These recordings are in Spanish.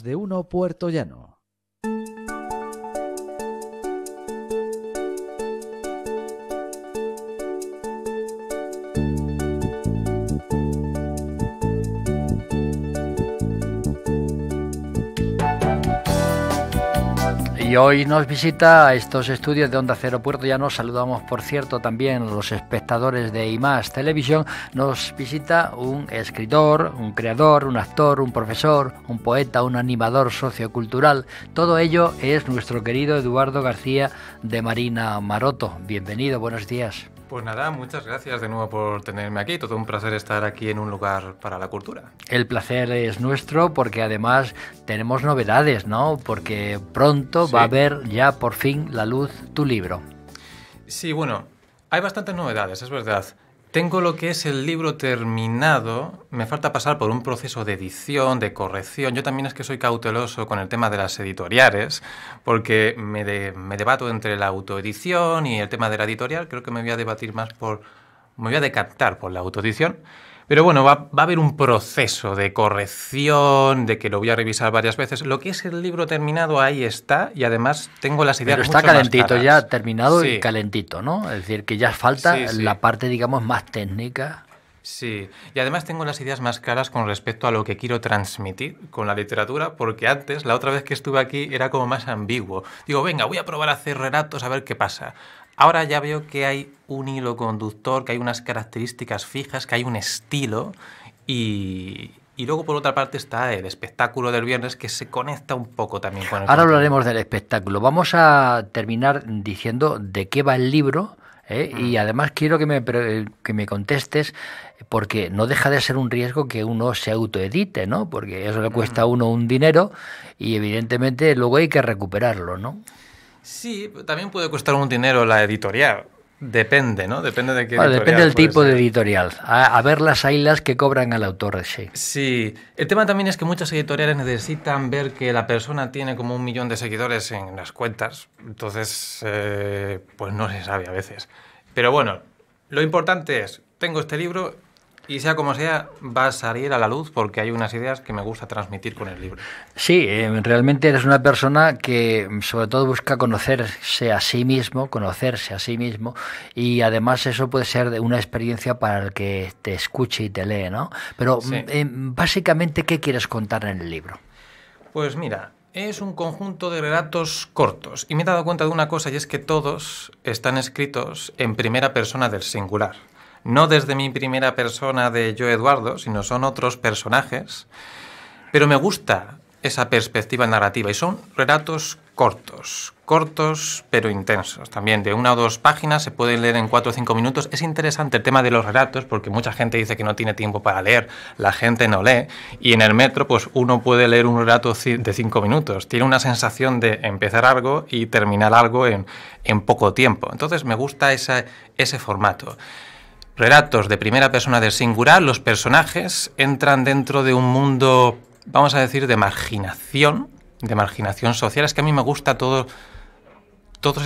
de uno puerto llano. Y hoy nos visita a estos estudios de Onda Cero Puerto ya nos Saludamos, por cierto, también los espectadores de IMAS Televisión. Nos visita un escritor, un creador, un actor, un profesor, un poeta, un animador sociocultural. Todo ello es nuestro querido Eduardo García de Marina Maroto. Bienvenido, buenos días. Pues nada, muchas gracias de nuevo por tenerme aquí. Todo un placer estar aquí en un lugar para la cultura. El placer es nuestro porque además tenemos novedades, ¿no? Porque pronto va a haber ya por fin la luz tu libro. Sí, bueno, hay bastantes novedades, es verdad. Tengo lo que es el libro terminado, me falta pasar por un proceso de edición, de corrección. Yo también es que soy cauteloso con el tema de las editoriales, porque me, debato entre la autoedición y el tema de la editorial. Creo que me voy a debatir más por... me voy a decantar por la autoedición. Pero bueno, va, a haber un proceso de corrección, de que lo voy a revisar varias veces. Lo que es el libro terminado ahí está y además tengo las ideas. Pero está calentito ya, terminado y calentito, ¿no? Es decir, que ya falta la parte, digamos, más técnica. Sí, y además tengo las ideas más claras con respecto a lo que quiero transmitir con la literatura, porque antes, la otra vez que estuve aquí, era como más ambiguo. Digo, venga, voy a probar a hacer relatos a ver qué pasa. Ahora ya veo que hay un hilo conductor, que hay unas características fijas, que hay un estilo y, y luego, por otra parte, está el espectáculo del viernes que se conecta un poco también con el. Ahora hablaremos del espectáculo. Vamos a terminar diciendo de qué va el libro. ¿eh? Y mm. además quiero que me, que me contestes, porque no deja de ser un riesgo que uno se autoedite, ¿no? Porque eso le cuesta mm. a uno un dinero y evidentemente luego hay que recuperarlo, ¿no? Sí, también puede costar un dinero la editorial. Depende, ¿no? Depende de qué bueno, Depende del tipo de editorial. A, ver las ailas que cobran al autor, sí. Sí. El tema también es que muchas editoriales necesitan ver que la persona tiene como un millón de seguidores en las cuentas. Entonces, eh, pues no se sabe a veces. Pero bueno, lo importante es, tengo este libro y sea como sea, va a salir a la luz porque hay unas ideas que me gusta transmitir con el libro. Sí, eh, realmente eres una persona que mm, sobre todo busca conocerse a sí mismo, conocerse a sí mismo, y además eso puede ser una experiencia para el que te escuche y te lee, ¿no? Pero mm, em, básicamente, ¿qué quieres contar en el libro? Pues mira, es un conjunto de relatos cortos y me he dado cuenta de una cosa y es que todos están escritos en primera persona del singular no desde mi primera persona de yo Eduardo, sino son otros personajes, pero me gusta esa perspectiva narrativa y son relatos cortos, cortos pero intensos, también de una o dos páginas, se pueden leer en cuatro o cinco minutos. Es interesante el tema de los relatos porque mucha gente dice que no tiene tiempo para leer, la gente no lee y en el metro pues uno puede leer un relato de cinco minutos, tiene una sensación de empezar algo y terminar algo en, poco tiempo. Entonces me gusta ese formato relatos de primera persona del singular, los personajes entran dentro de un mundo, vamos a decir, de marginación, de marginación social. Es que a mí me gusta todos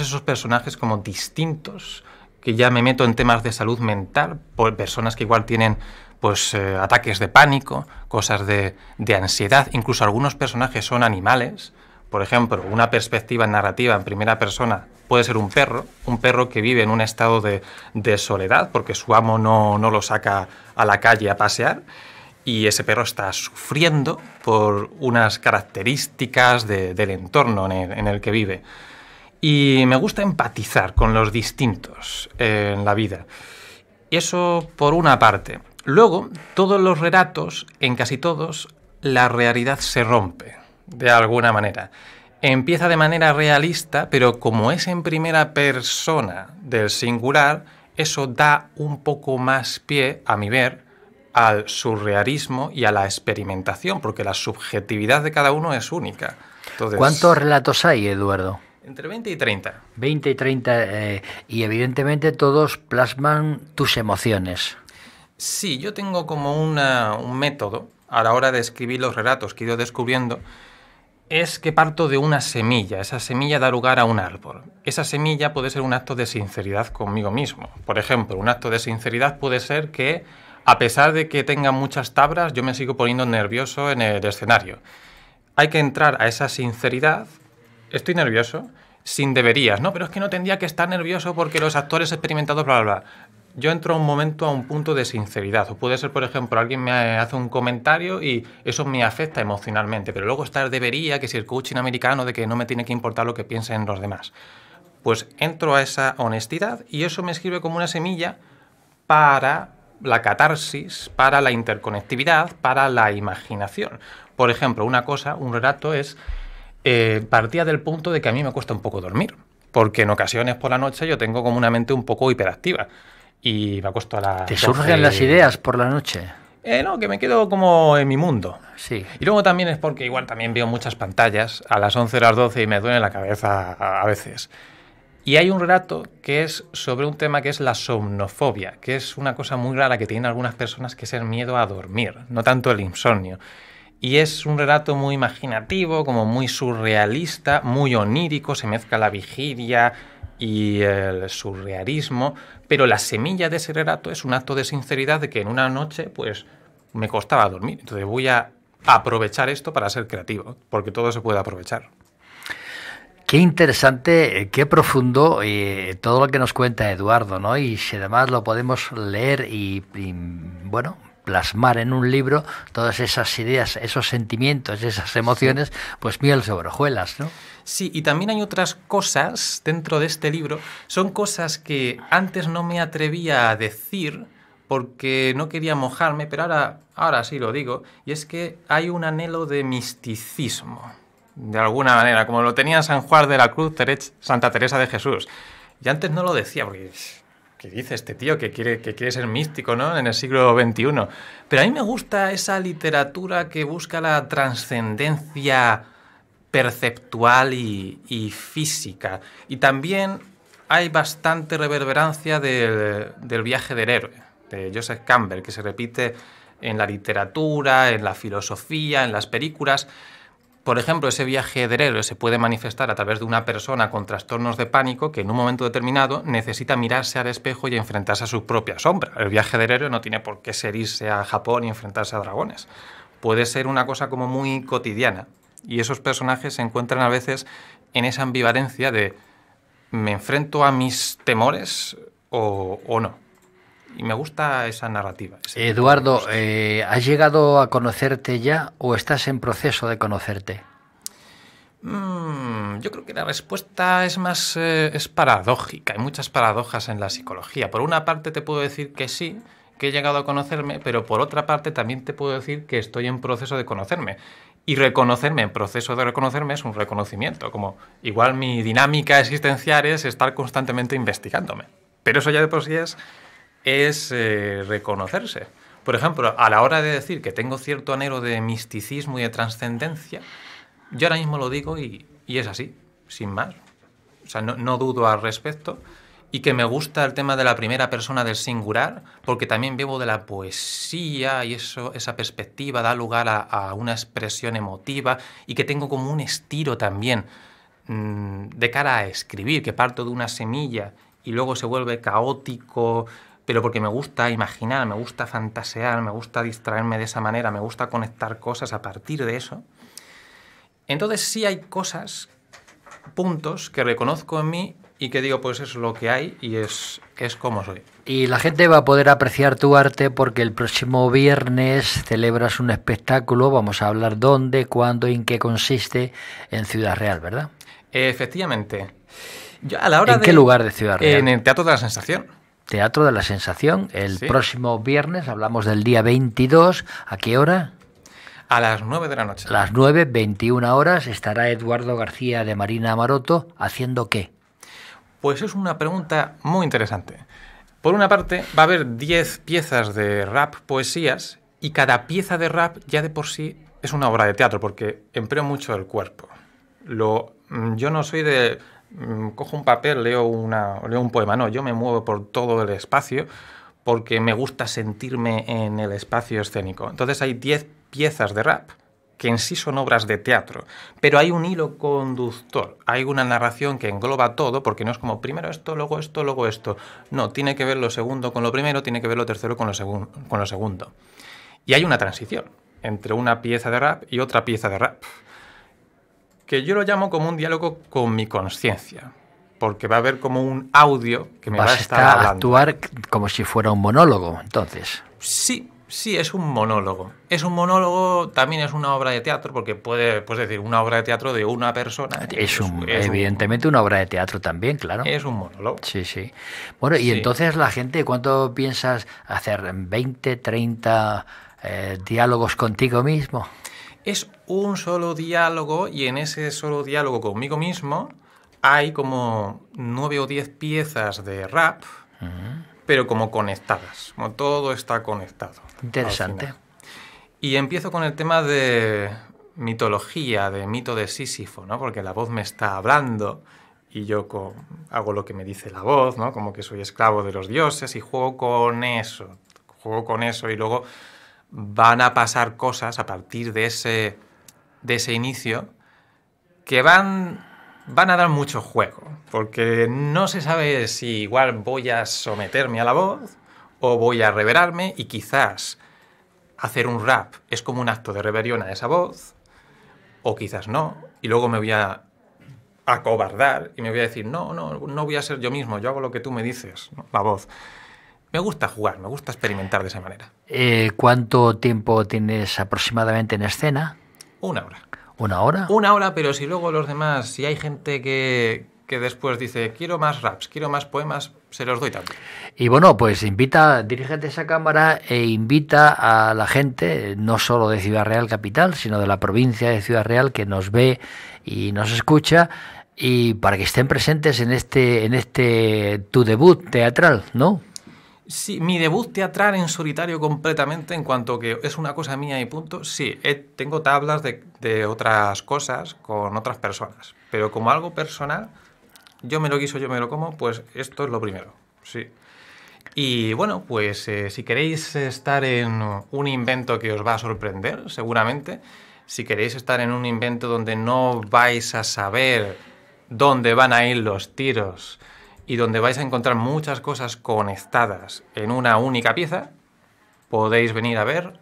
esos personajes como distintos, que ya me meto en temas de salud mental, personas que igual tienen pues eh, ataques de pánico, cosas de, de, ansiedad, incluso algunos personajes son animales, por ejemplo, una perspectiva narrativa en primera persona puede ser un perro, un perro que vive en un estado de, soledad porque su amo no, lo saca a la calle a pasear y ese perro está sufriendo por unas características del entorno en el, en el, que vive. Y me gusta empatizar con los distintos en la vida. Eso por una parte. Luego, todos los relatos, en casi todos, la realidad se rompe de alguna manera. Empieza de manera realista, pero como es en primera persona del singular, eso da un poco más pie, a mi ver, al surrealismo y a la experimentación, porque la subjetividad de cada uno es única. ¿Cuántos relatos hay, Eduardo? Entre 20 y 30. 20 y 30, eh, y evidentemente todos plasman tus emociones. Sí, yo tengo como un método a la hora de escribir los relatos que he ido descubriendo, es que parto de una semilla. Esa semilla da lugar a un árbol. Esa semilla puede ser un acto de sinceridad conmigo mismo. Por ejemplo, un acto de sinceridad puede ser que, a pesar de que tenga muchas tablas, yo me sigo poniendo nervioso en el escenario. Hay que entrar a esa sinceridad. Estoy nervioso. Sin deberías, ¿no? Pero es que no tendría que estar nervioso porque los actores experimentados, bla, bla, bla yo entro a un momento, a un punto de sinceridad. O puede ser, por ejemplo, alguien me hace un comentario y eso me afecta emocionalmente, pero luego estar debería, que si el coaching americano, de que no me tiene que importar lo que piensen los demás. Pues entro a esa honestidad y eso me escribe como una semilla para la catarsis, para la interconectividad, para la imaginación. Por ejemplo, una cosa, un relato es, eh, partía del punto de que a mí me cuesta un poco dormir, porque en ocasiones por la noche yo tengo como una mente un poco hiperactiva y me acuesto a la. ¿Te surgen las ideas por la noche? Eh, no, que me quedo como en mi mundo. Sí. Y luego también es porque igual también veo muchas pantallas a las 11, o las 12 y me duele la cabeza a veces. Y hay un relato que es sobre un tema que es la somnofobia, que es una cosa muy rara que tienen algunas personas, que es el miedo a dormir, no tanto el insomnio. Y es un relato muy imaginativo, como muy surrealista, muy onírico, se mezcla la vigilia, y el surrealismo, pero la semilla de ese relato es un acto de sinceridad de que en una noche pues me costaba dormir, entonces voy a aprovechar esto para ser creativo, porque todo se puede aprovechar. Qué interesante, eh, qué profundo eh, todo lo que nos cuenta Eduardo, ¿no? Y si además lo podemos leer y bueno, plasmar en un libro todas esas ideas, esos sentimientos, esas emociones, pues miel sobre hojuelas, ¿no? Sí, y también hay otras cosas dentro de este libro, son cosas que antes no me atrevía a decir porque no quería mojarme, pero ahora, ahora sí lo digo, y es que hay un anhelo de misticismo, de alguna manera, como lo tenía San Juan de la Cruz, Santa Teresa de Jesús. Y antes no lo decía porque ¿qué dice este tío que quiere, que quiere ser místico ¿no? en el siglo XXI? Pero a mí me gusta esa literatura que busca la trascendencia perceptual y, física. Y también hay bastante reverberancia del, del viaje del héroe, de Joseph Campbell, que se repite en la literatura, en la filosofía, en las películas. Por ejemplo, ese viaje héroe se puede manifestar a través de una persona con trastornos de pánico que en un momento determinado necesita mirarse al espejo y enfrentarse a su propia sombra. El viaje héroe no tiene por qué ser irse a Japón y enfrentarse a dragones. Puede ser una cosa como muy cotidiana. Y esos personajes se encuentran a veces en esa ambivalencia de me enfrento a mis temores o no y me gusta esa narrativa. Eduardo, eh, ¿has llegado a conocerte ya o estás en proceso de conocerte? Mm, yo creo que la respuesta es más eh, es paradójica. Hay muchas paradojas en la psicología. Por una parte te puedo decir que sí, que he llegado a conocerme, pero por otra parte también te puedo decir que estoy en proceso de conocerme. Y reconocerme, en proceso de reconocerme, es un reconocimiento. Como igual mi dinámica existencial es estar constantemente investigándome. Pero eso ya de por sí es es eh, reconocerse. Por ejemplo, a la hora de decir que tengo cierto anhelo de misticismo y de trascendencia, yo ahora mismo lo digo y, es así, sin más. O sea, no, dudo al respecto y que me gusta el tema de la primera persona del singular, porque también bebo de la poesía y eso, esa perspectiva da lugar a, una expresión emotiva y que tengo como un estilo también mm, de cara a escribir, que parto de una semilla y luego se vuelve caótico, pero porque me gusta imaginar, me gusta fantasear, me gusta distraerme de esa manera, me gusta conectar cosas a partir de eso. Entonces sí hay cosas, puntos que reconozco en mí y que digo, pues es lo que hay y es, es como soy. Y la gente va a poder apreciar tu arte porque el próximo viernes celebras un espectáculo, vamos a hablar dónde, cuándo y en qué consiste en Ciudad Real, ¿verdad? Efectivamente. a la hora ¿En qué lugar de Ciudad Real? En el Teatro de la Sensación. Teatro de la Sensación, el próximo viernes, hablamos del día 22, ¿a qué hora? A las 9 de la noche. A las 9, 21 horas, estará Eduardo García de Marina Maroto, haciendo qué? Pues es una pregunta muy interesante. Por una parte, va a haber 10 piezas de rap poesías y cada pieza de rap ya de por sí es una obra de teatro porque emplea mucho el cuerpo. Lo, mm, yo no soy de Mm, cojo un papel, leo, leo un poema, no, yo me muevo por todo el espacio porque me gusta sentirme en el espacio escénico. Entonces hay 10 piezas de rap que en sí son obras de teatro, pero hay un hilo conductor, hay una narración que engloba todo, porque no es como primero esto, luego esto, luego esto. No, tiene que ver lo segundo con lo primero, tiene que ver lo tercero con lo, con lo segundo. Y hay una transición entre una pieza de rap y otra pieza de rap yo lo llamo como un diálogo con mi conciencia, porque va a haber como un audio que me va a estar actuar como si fuera un monólogo, entonces. Sí, sí, es un monólogo. Es un monólogo, también es una obra de teatro, porque puede, puedes decir una obra de teatro de una persona. Es, evidentemente una obra de teatro también, claro. Es un monólogo. Sí, sí. Bueno, y entonces la gente, ¿cuánto piensas hacer? ¿20, 30 eh, diálogos contigo mismo? es un solo diálogo y en ese solo diálogo conmigo mismo hay como nueve o diez piezas de rap, pero como conectadas, como todo está conectado. Interesante. Y empiezo con el tema de mitología, de mito de Sísifo, ¿no? Porque la voz me está hablando y yo hago lo que me dice la voz, ¿no? Como que soy esclavo de los dioses y juego con eso, juego con eso y luego van a pasar cosas a partir de ese, inicio que van, a dar mucho juego, porque no se sabe si igual voy a someterme a la voz o voy a reverarme y quizás hacer un rap es como un acto de rebelión a esa voz, o quizás no, y luego me voy a acobardar y me voy a decir, no, no, no voy a ser yo mismo, yo hago lo que tú me dices, la voz. Me gusta jugar, me gusta experimentar de esa manera. Eh, ¿Cuánto tiempo tienes aproximadamente en escena? Una hora. ¿Una hora? Una hora, pero si luego los demás, si hay gente que, que después dice, quiero más raps, quiero más poemas, se los doy también. Y bueno, pues invita, dirígete esa cámara e invita a la gente, no solo de Ciudad Real Capital, sino de la provincia de Ciudad Real que nos ve y nos escucha, y para que estén presentes en este, en este tu debut teatral, ¿no? Sí, mi debut teatral en solitario completamente, en cuanto que es una cosa mía y punto, sí, eh, tengo tablas de, otras cosas con otras personas, pero como algo personal, yo me lo quiso, yo me lo como, pues esto es lo primero, sí. Y bueno, pues eh, si queréis estar en un invento que os va a sorprender, seguramente, si queréis estar en un invento donde no vais a saber dónde van a ir los tiros, y donde vais a encontrar muchas cosas conectadas en una única pieza, podéis venir a ver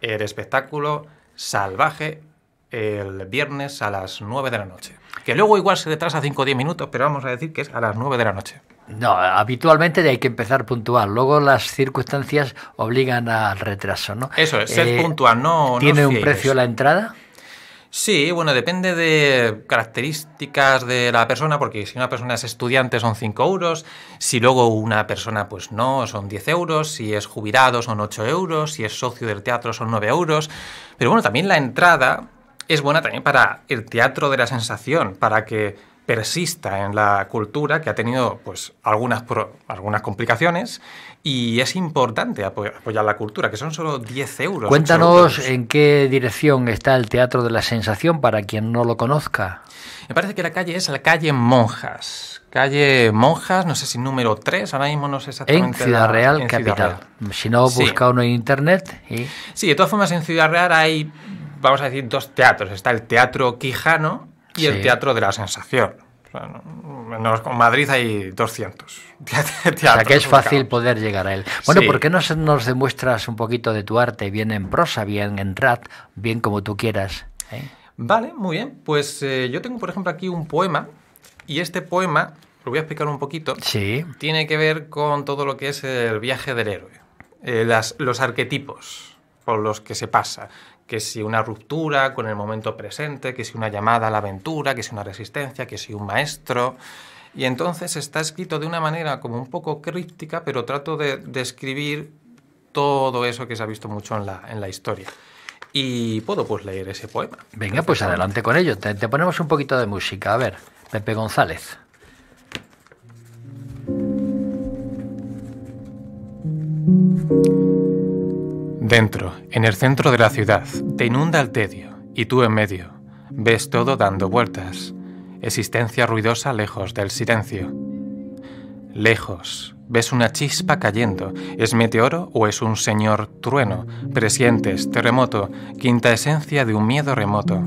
el espectáculo salvaje el viernes a las 9 de la noche. Que luego igual se retrasa 5 o 10 minutos, pero vamos a decir que es a las 9 de la noche. No, habitualmente hay que empezar puntual. Luego las circunstancias obligan al retraso, ¿no? Eso es, eh, puntual, no. ¿Tiene un precio la entrada? Sí, bueno, depende de características de la persona, porque si una persona es estudiante son 5 euros, si luego una persona pues no, son 10 euros, si es jubilado son 8 euros, si es socio del teatro son 9 euros, pero bueno, también la entrada es buena también para el teatro de la sensación, para que persista en la cultura, que ha tenido pues, algunas, algunas complicaciones, y es importante apoyar la cultura, que son solo 10 euros. Cuéntanos en qué dirección está el Teatro de la Sensación para quien no lo conozca. Me parece que la calle es la calle Monjas. Calle Monjas, no sé si número 3, ahora mismo no sé exactamente. En Ciudad Real, capital. Si no, busca uno en internet. Sí, de todas formas, en Ciudad Real hay, vamos a decir, dos teatros. Está el Teatro Quijano, y el Teatro de la Sensación. en Madrid hay 200 teatros. O sea que es fácil poder llegar a él. Bueno, ¿por qué no nos demuestras un poquito de tu arte, bien en prosa, bien en rat, bien como tú quieras? ¿eh? Vale, muy bien. Pues eh, yo tengo, por ejemplo, aquí un poema y este poema, lo voy a explicar un poquito, sí. tiene que ver con todo lo que es el viaje del héroe, eh, los arquetipos por los que se pasa, que si una ruptura con el momento presente, que si una llamada a la aventura, que si una resistencia, que si un maestro. Y entonces está escrito de una manera como un poco críptica, pero trato de describir todo eso que se ha visto mucho en la, en la historia. Y puedo pues leer ese poema. Venga, pues adelante con ello. te ponemos un poquito de música. A ver, Pepe González. Dentro, en el centro de la ciudad, te inunda el tedio y tú en medio. Ves todo dando vueltas. Existencia ruidosa lejos del silencio. Lejos, ves una chispa cayendo. ¿Es meteoro o es un señor trueno? Presientes, terremoto, quinta esencia de un miedo remoto.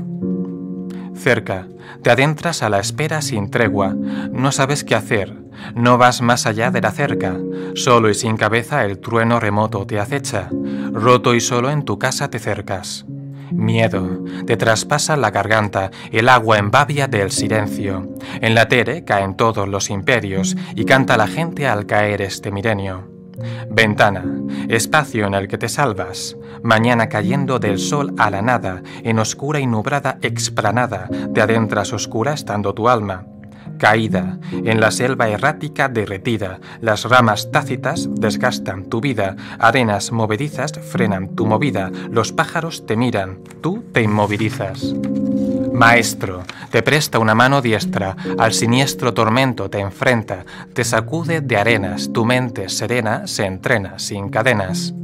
Cerca, te adentras a la espera sin tregua. No sabes qué hacer. No vas más allá de la cerca, solo y sin cabeza el trueno remoto te acecha, roto y solo en tu casa te cercas. Miedo, te traspasa la garganta, el agua embabia del silencio. En la Tere caen todos los imperios y canta la gente al caer este milenio. Ventana, espacio en el que te salvas, mañana cayendo del sol a la nada, en oscura y nubrada explanada, te adentras oscura estando tu alma, caída, en la selva errática derretida, las ramas tácitas desgastan tu vida, arenas movedizas frenan tu movida, los pájaros te miran, tú te inmovilizas. Maestro, te presta una mano diestra, al siniestro tormento te enfrenta, te sacude de arenas, tu mente serena se entrena sin cadenas.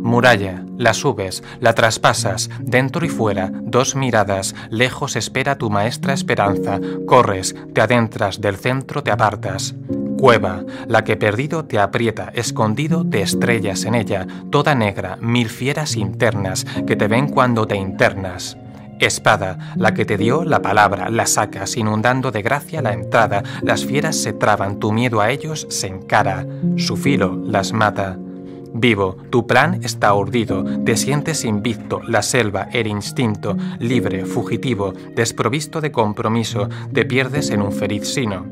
Muralla, la subes, la traspasas, dentro y fuera, dos miradas, lejos espera tu maestra esperanza, corres, te adentras, del centro te apartas. Cueva, la que perdido te aprieta, escondido te estrellas en ella, toda negra, mil fieras internas que te ven cuando te internas. Espada, la que te dio la palabra, la sacas, inundando de gracia la entrada, las fieras se traban, tu miedo a ellos se encara, su filo las mata. Vivo, tu plan está urdido, te sientes invicto, la selva, el instinto, libre, fugitivo, desprovisto de compromiso, te pierdes en un feliz sino.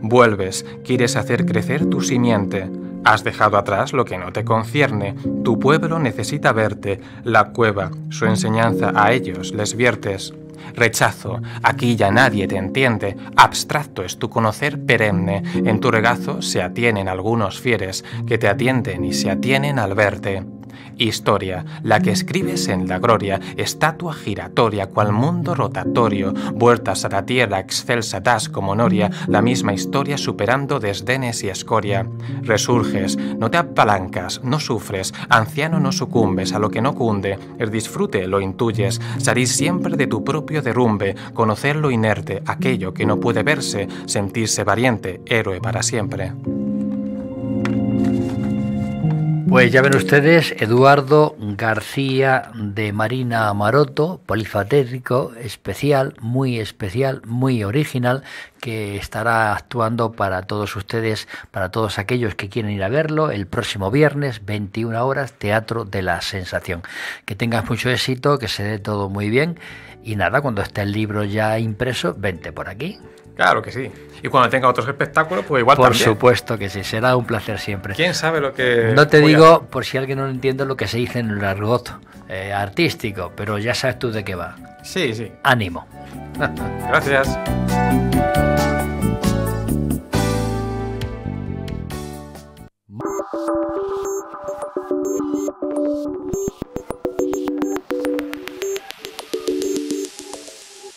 Vuelves, quieres hacer crecer tu simiente. Has dejado atrás lo que no te concierne. Tu pueblo necesita verte. La cueva, su enseñanza a ellos les viertes. Rechazo, aquí ya nadie te entiende, abstracto es tu conocer perenne, en tu regazo se atienen algunos fieles, que te atienden y se atienen al verte. Historia, la que escribes en la gloria, estatua giratoria, cual mundo rotatorio, vueltas a la tierra, excelsa das como noria, la misma historia superando desdenes y escoria. Resurges, no te apalancas, no sufres, anciano no sucumbes a lo que no cunde, el disfrute lo intuyes, salís siempre de tu propio derrumbe, conocer lo inerte, aquello que no puede verse, sentirse valiente, héroe para siempre. Pues ya ven ustedes, Eduardo García de Marina Maroto, polifatético, especial, muy especial, muy original, que estará actuando para todos ustedes, para todos aquellos que quieren ir a verlo, el próximo viernes, 21 horas, Teatro de la Sensación. Que tengas mucho éxito, que se dé todo muy bien y nada, cuando esté el libro ya impreso, vente por aquí. Claro que sí. Y cuando tenga otros espectáculos, pues igual por también. Por supuesto que sí, será un placer siempre. ¿Quién sabe lo que.? No te digo, por si alguien no entiende, lo que se dice en el argot eh, artístico, pero ya sabes tú de qué va. Sí, sí. Ánimo. Gracias.